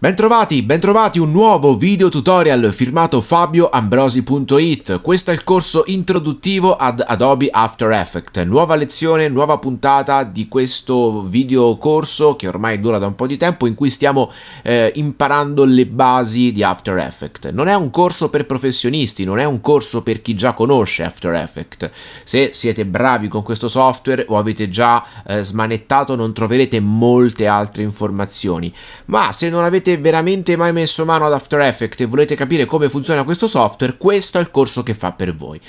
Bentrovati, bentrovati un nuovo video tutorial firmato fabioambrosi.it Questo è il corso introduttivo ad Adobe After Effects Nuova lezione, nuova puntata di questo video corso che ormai dura da un po' di tempo in cui stiamo eh, imparando le basi di After Effects Non è un corso per professionisti, non è un corso per chi già conosce After Effects Se siete bravi con questo software o avete già eh, smanettato non troverete molte altre informazioni Ma se non avete avete veramente mai messo mano ad After Effects e volete capire come funziona questo software, questo è il corso che fa per voi.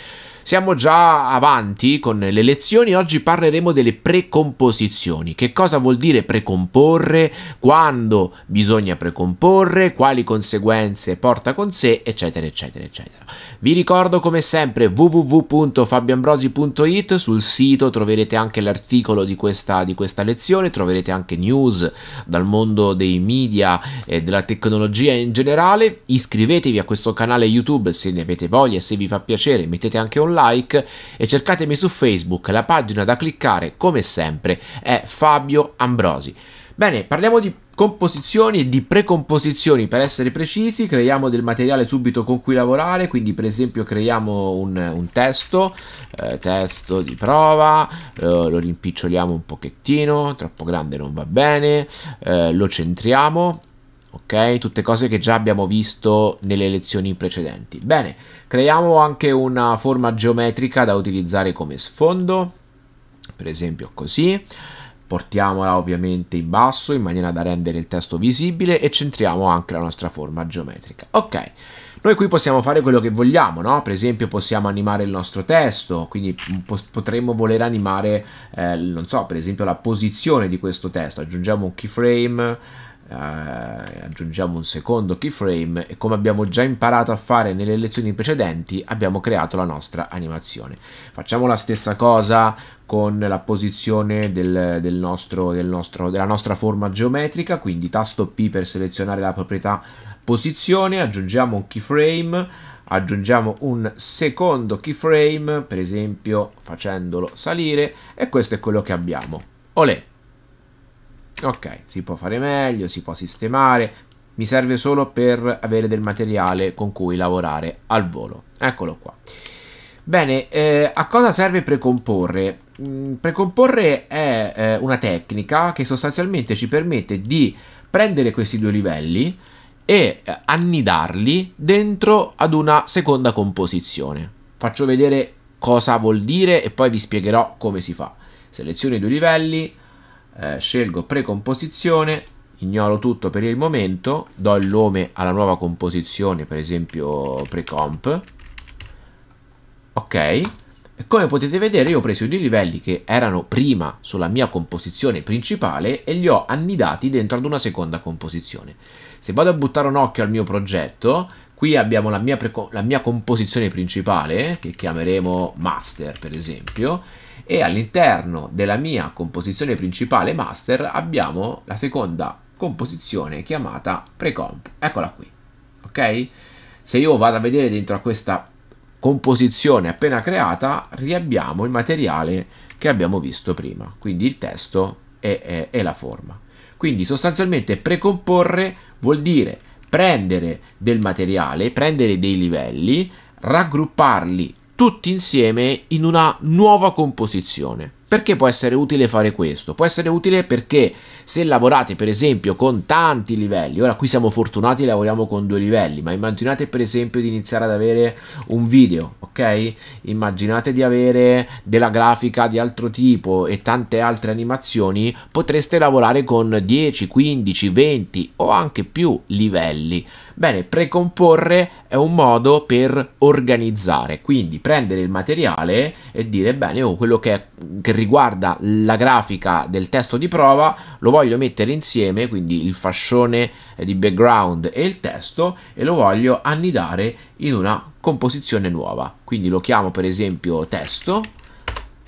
Siamo già avanti con le lezioni, oggi parleremo delle precomposizioni. Che cosa vuol dire precomporre, quando bisogna precomporre, quali conseguenze porta con sé, eccetera, eccetera, eccetera. Vi ricordo come sempre www.fabioambrosi.it, sul sito troverete anche l'articolo di questa, di questa lezione, troverete anche news dal mondo dei media e della tecnologia in generale. Iscrivetevi a questo canale YouTube se ne avete voglia, se vi fa piacere, mettete anche online like e cercatemi su Facebook, la pagina da cliccare come sempre è Fabio Ambrosi. Bene, parliamo di composizioni e di precomposizioni per essere precisi, creiamo del materiale subito con cui lavorare, quindi per esempio creiamo un, un testo, eh, testo di prova, eh, lo rimpiccioliamo un pochettino, troppo grande non va bene, eh, lo centriamo ok? Tutte cose che già abbiamo visto nelle lezioni precedenti. Bene, creiamo anche una forma geometrica da utilizzare come sfondo, per esempio così. Portiamola ovviamente in basso in maniera da rendere il testo visibile e centriamo anche la nostra forma geometrica. Ok, noi qui possiamo fare quello che vogliamo, no? Per esempio possiamo animare il nostro testo, quindi potremmo voler animare, eh, non so, per esempio la posizione di questo testo. Aggiungiamo un keyframe eh, aggiungiamo un secondo keyframe e come abbiamo già imparato a fare nelle lezioni precedenti abbiamo creato la nostra animazione facciamo la stessa cosa con la posizione del, del nostro, del nostro, della nostra forma geometrica quindi tasto P per selezionare la proprietà posizione aggiungiamo un keyframe aggiungiamo un secondo keyframe per esempio facendolo salire e questo è quello che abbiamo olè Ok, si può fare meglio, si può sistemare, mi serve solo per avere del materiale con cui lavorare al volo. Eccolo qua. Bene, eh, a cosa serve precomporre? Mm, precomporre è eh, una tecnica che sostanzialmente ci permette di prendere questi due livelli e eh, annidarli dentro ad una seconda composizione. Faccio vedere cosa vuol dire e poi vi spiegherò come si fa. Seleziono i due livelli, eh, scelgo precomposizione, ignoro tutto per il momento, do il nome alla nuova composizione, per esempio precomp, ok, e come potete vedere io ho preso i due livelli che erano prima sulla mia composizione principale e li ho annidati dentro ad una seconda composizione. Se vado a buttare un occhio al mio progetto, qui abbiamo la mia, la mia composizione principale, che chiameremo master per esempio, e all'interno della mia composizione principale master abbiamo la seconda composizione chiamata precomp. Eccola qui, ok? Se io vado a vedere dentro a questa composizione appena creata, riabbiamo il materiale che abbiamo visto prima, quindi il testo e, e, e la forma. Quindi sostanzialmente precomporre vuol dire prendere del materiale, prendere dei livelli, raggrupparli tutti insieme in una nuova composizione. Perché può essere utile fare questo? Può essere utile perché se lavorate per esempio con tanti livelli, ora qui siamo fortunati e lavoriamo con due livelli, ma immaginate per esempio di iniziare ad avere un video, ok? Immaginate di avere della grafica di altro tipo e tante altre animazioni, potreste lavorare con 10, 15, 20 o anche più livelli. Bene, precomporre è un modo per organizzare, quindi prendere il materiale e dire bene, oh, quello che, che riguarda la grafica del testo di prova lo voglio mettere insieme, quindi il fascione di background e il testo e lo voglio annidare in una composizione nuova. Quindi lo chiamo per esempio testo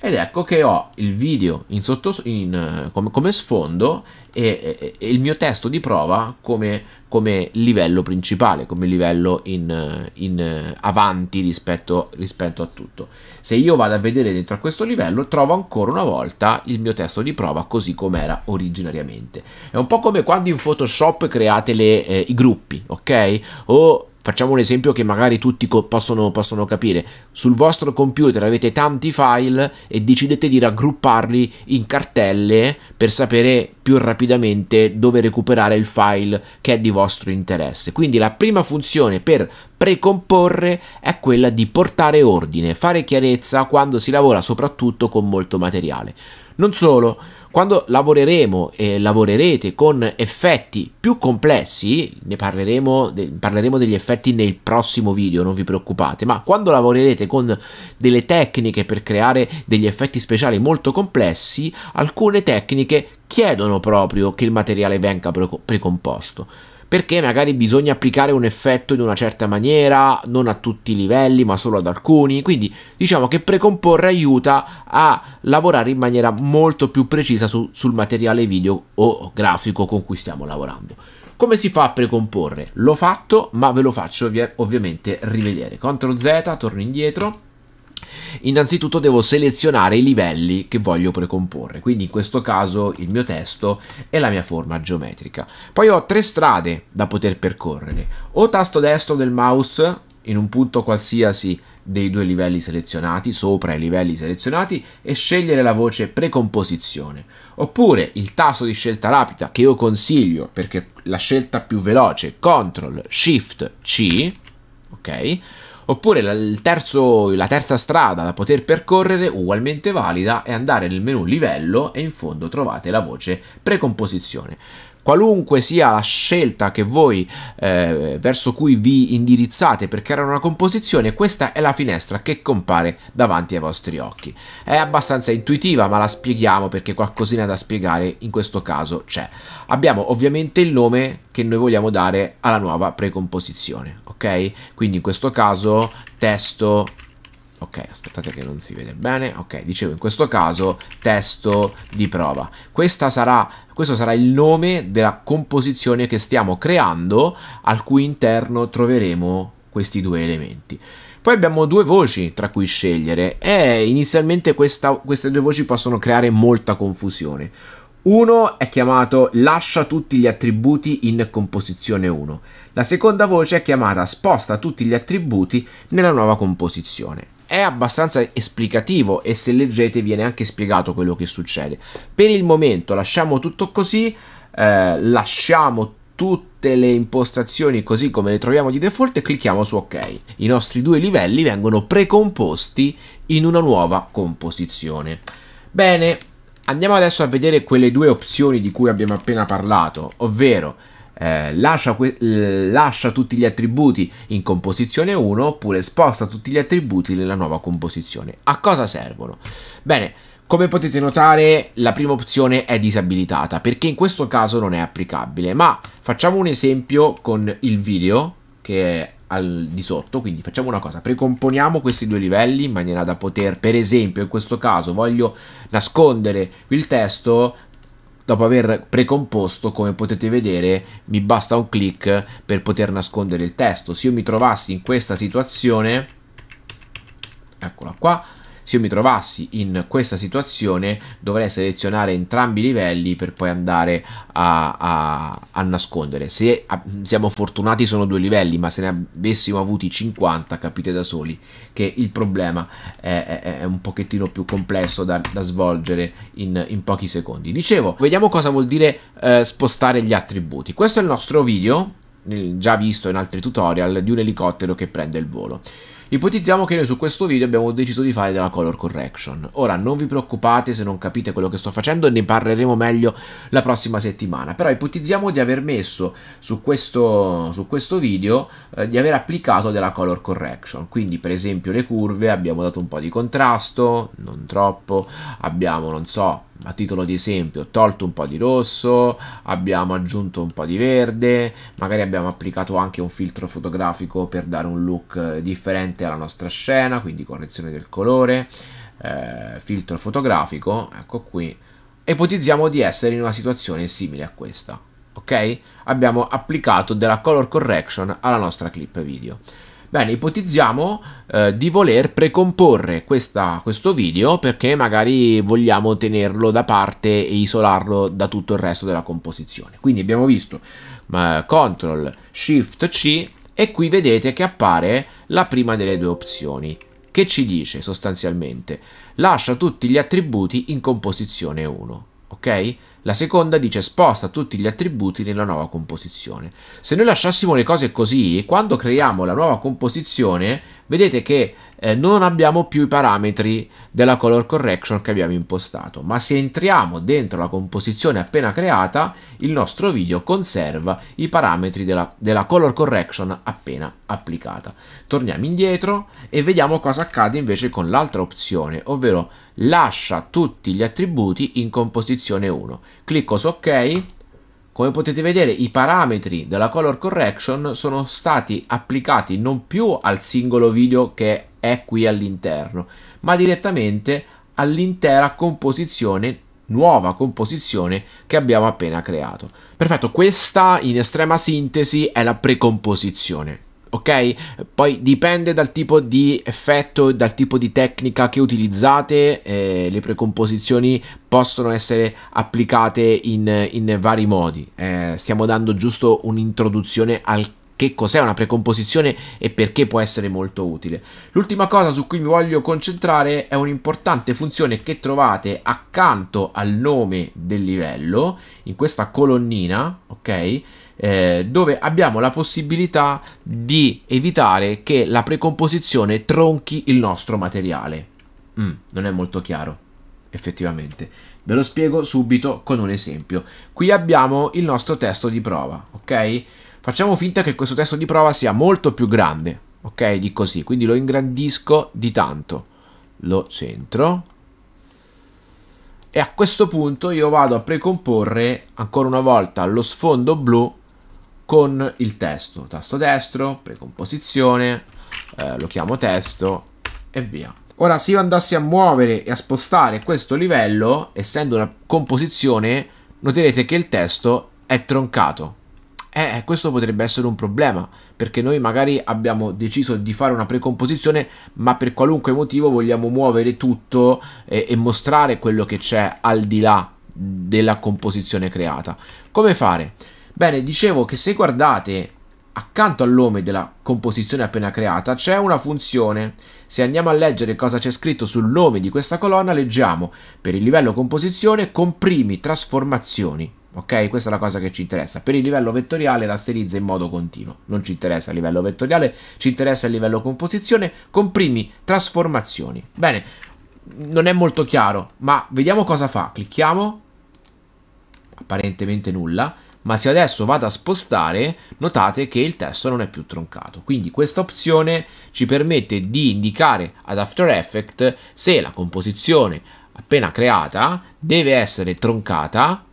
ed ecco che ho il video in sotto, in, come, come, sfondo e, e, e, il mio testo di prova come, come livello principale, come livello in, in avanti rispetto, rispetto, a tutto. Se io vado a vedere dentro a questo livello trovo ancora una volta il mio testo di prova così come era originariamente. È un po' come quando in Photoshop create le, eh, i gruppi, ok? O Facciamo un esempio che magari tutti possono, possono, capire. Sul vostro computer avete tanti file e decidete di raggrupparli in cartelle per sapere più rapidamente dove recuperare il file che è di vostro interesse. Quindi la prima funzione per precomporre è quella di portare ordine, fare chiarezza quando si lavora soprattutto con molto materiale. Non solo, quando lavoreremo e lavorerete con effetti più complessi, ne parleremo, parleremo degli effetti nel prossimo video, non vi preoccupate, ma quando lavorerete con delle tecniche per creare degli effetti speciali molto complessi, alcune tecniche chiedono proprio che il materiale venga pre- precomposto perché magari bisogna applicare un effetto in una certa maniera, non a tutti i livelli ma solo ad alcuni, quindi diciamo che precomporre aiuta a lavorare in maniera molto più precisa su, sul materiale video o grafico con cui stiamo lavorando. Come si fa a precomporre? L'ho fatto ma ve lo faccio ovvi ovviamente rivedere. CTRL Z, torno indietro Innanzitutto devo selezionare i livelli che voglio precomporre, quindi in questo caso il mio testo e la mia forma geometrica. Poi ho tre strade da poter percorrere, o tasto destro del mouse in un punto qualsiasi dei due livelli selezionati, sopra i livelli selezionati e scegliere la voce precomposizione. Oppure il tasto di scelta rapida che io consiglio perché la scelta più veloce, CTRL SHIFT C, ok? Oppure la, terzo, la terza strada da poter percorrere, ugualmente valida, è andare nel menu livello e in fondo trovate la voce precomposizione qualunque sia la scelta che voi eh, verso cui vi indirizzate per creare una composizione, questa è la finestra che compare davanti ai vostri occhi. È abbastanza intuitiva, ma la spieghiamo perché qualcosina da spiegare in questo caso c'è. Abbiamo ovviamente il nome che noi vogliamo dare alla nuova precomposizione, ok? Quindi in questo caso testo ok aspettate che non si vede bene ok dicevo in questo caso testo di prova sarà, questo sarà il nome della composizione che stiamo creando al cui interno troveremo questi due elementi poi abbiamo due voci tra cui scegliere e inizialmente questa, queste due voci possono creare molta confusione uno è chiamato lascia tutti gli attributi in composizione 1. La seconda voce è chiamata sposta tutti gli attributi nella nuova composizione è abbastanza esplicativo e se leggete viene anche spiegato quello che succede. Per il momento lasciamo tutto così, eh, lasciamo tutte le impostazioni così come le troviamo di default e clicchiamo su ok. I nostri due livelli vengono precomposti in una nuova composizione. Bene, andiamo adesso a vedere quelle due opzioni di cui abbiamo appena parlato, ovvero eh, lascia, eh, lascia, tutti gli attributi in composizione 1 oppure sposta tutti gli attributi nella nuova composizione. A cosa servono? Bene, come potete notare la prima opzione è disabilitata perché in questo caso non è applicabile, ma facciamo un esempio con il video che è al di sotto, quindi facciamo una cosa, precomponiamo questi due livelli in maniera da poter, per esempio in questo caso voglio nascondere il testo dopo aver precomposto, come potete vedere, mi basta un clic per poter nascondere il testo. Se io mi trovassi in questa situazione, eccola qua, se io mi trovassi in questa situazione dovrei selezionare entrambi i livelli per poi andare a, a, a nascondere se a, siamo fortunati sono due livelli ma se ne avessimo avuti 50 capite da soli che il problema è, è, è un pochettino più complesso da, da svolgere in, in, pochi secondi dicevo vediamo cosa vuol dire eh, spostare gli attributi questo è il nostro video già visto in altri tutorial di un elicottero che prende il volo. Ipotizziamo che noi su questo video abbiamo deciso di fare della color correction. Ora non vi preoccupate se non capite quello che sto facendo, ne parleremo meglio la prossima settimana. Però ipotizziamo di aver messo su questo, su questo video, eh, di aver applicato della color correction. Quindi per esempio le curve abbiamo dato un po' di contrasto, non troppo, abbiamo non so a titolo di esempio, tolto un po' di rosso, abbiamo aggiunto un po' di verde, magari abbiamo applicato anche un filtro fotografico per dare un look eh, differente alla nostra scena, quindi correzione del colore, eh, filtro fotografico, ecco qui, ipotizziamo di essere in una situazione simile a questa, ok? Abbiamo applicato della color correction alla nostra clip video. Bene, ipotizziamo eh, di voler precomporre questa, questo video perché magari vogliamo tenerlo da parte e isolarlo da tutto il resto della composizione. Quindi abbiamo visto eh, CTRL SHIFT C e qui vedete che appare la prima delle due opzioni che ci dice sostanzialmente lascia tutti gli attributi in composizione 1, ok? La seconda dice sposta tutti gli attributi nella nuova composizione. Se noi lasciassimo le cose così, quando creiamo la nuova composizione vedete che eh, non abbiamo più i parametri della color correction che abbiamo impostato, ma se entriamo dentro la composizione appena creata, il nostro video conserva i parametri della, della color correction appena applicata. Torniamo indietro e vediamo cosa accade invece con l'altra opzione, ovvero lascia tutti gli attributi in composizione 1. Clicco su ok come potete vedere i parametri della color correction sono stati applicati non più al singolo video che è qui all'interno, ma direttamente all'intera composizione nuova composizione che abbiamo appena creato. Perfetto, questa in estrema sintesi è la precomposizione ok? Poi dipende dal tipo di effetto, dal tipo di tecnica che utilizzate, eh, le precomposizioni possono essere applicate in, in vari modi. Eh, stiamo dando giusto un'introduzione al che cos'è una precomposizione e perché può essere molto utile. L'ultima cosa su cui mi voglio concentrare è un'importante funzione che trovate accanto al nome del livello, in questa colonnina, ok? eh, dove abbiamo la possibilità di evitare che la precomposizione tronchi il nostro materiale. Mm, non è molto chiaro, effettivamente. Ve lo spiego subito con un esempio. Qui abbiamo il nostro testo di prova, ok? Facciamo finta che questo testo di prova sia molto più grande, ok? Di così, quindi lo ingrandisco di tanto. Lo centro, e a questo punto io vado a precomporre ancora una volta lo sfondo blu con il testo. Tasto destro, precomposizione, eh, lo chiamo testo e via. Ora se io andassi a muovere e a spostare questo livello, essendo una composizione, noterete che il testo è troncato. Eh, eh questo potrebbe essere un problema, perché noi magari abbiamo deciso di fare una precomposizione, ma per qualunque motivo vogliamo muovere tutto e, eh, e mostrare quello che c'è al di là della composizione creata. Come fare? Bene, dicevo che se guardate accanto al nome della composizione appena creata c'è una funzione. Se andiamo a leggere cosa c'è scritto sul nome di questa colonna, leggiamo per il livello composizione comprimi trasformazioni. Ok, questa è la cosa che ci interessa. Per il livello vettoriale la in modo continuo. Non ci interessa il livello vettoriale, ci interessa il livello composizione, comprimi trasformazioni. Bene, non è molto chiaro, ma vediamo cosa fa. Clicchiamo, apparentemente nulla ma se adesso vado a spostare notate che il testo non è più troncato. Quindi questa opzione ci permette di indicare ad After Effects se la composizione appena creata deve essere troncata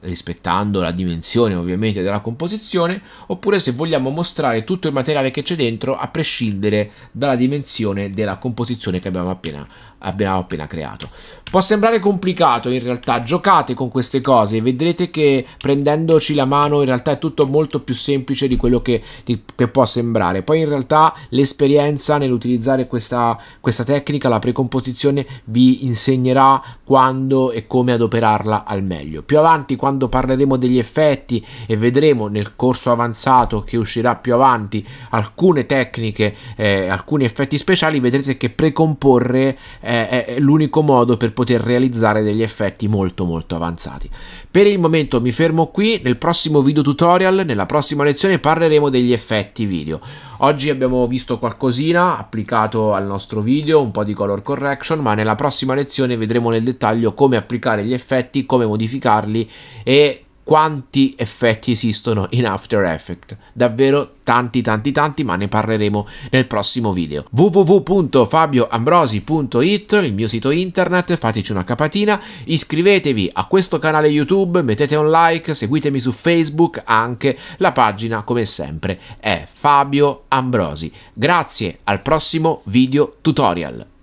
rispettando la dimensione ovviamente della composizione, oppure se vogliamo mostrare tutto il materiale che c'è dentro a prescindere dalla dimensione della composizione che abbiamo appena abbiamo appena creato. Può sembrare complicato in realtà, giocate con queste cose e vedrete che prendendoci la mano in realtà è tutto molto più semplice di quello che, di, che può sembrare. Poi in realtà l'esperienza nell'utilizzare questa, questa tecnica, la precomposizione, vi insegnerà quando e come adoperarla al meglio. Più avanti quando parleremo degli effetti e vedremo nel corso avanzato che uscirà più avanti alcune tecniche, eh, alcuni effetti speciali, vedrete che precomporre... Eh, è, è l'unico modo per poter realizzare degli effetti molto molto avanzati. Per il momento mi fermo qui, nel prossimo video tutorial, nella prossima lezione parleremo degli effetti video. Oggi abbiamo visto qualcosina applicato al nostro video, un po' di color correction, ma nella prossima lezione vedremo nel dettaglio come applicare gli effetti, come modificarli e quanti effetti esistono in After Effects. Davvero tanti tanti tanti, ma ne parleremo nel prossimo video. www.fabioambrosi.it, il mio sito internet, fateci una capatina, iscrivetevi a questo canale YouTube, mettete un like, seguitemi su Facebook, anche la pagina come sempre è Fabio Ambrosi. Grazie, al prossimo video tutorial.